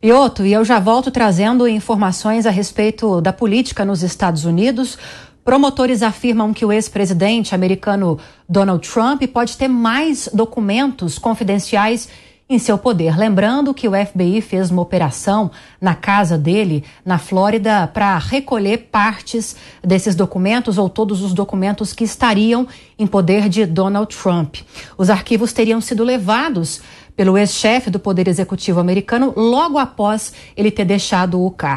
Pioto, e eu já volto trazendo informações a respeito da política nos Estados Unidos. Promotores afirmam que o ex-presidente americano Donald Trump pode ter mais documentos confidenciais em seu poder. Lembrando que o FBI fez uma operação na casa dele, na Flórida, para recolher partes desses documentos ou todos os documentos que estariam em poder de Donald Trump. Os arquivos teriam sido levados pelo ex-chefe do Poder Executivo americano logo após ele ter deixado o cargo.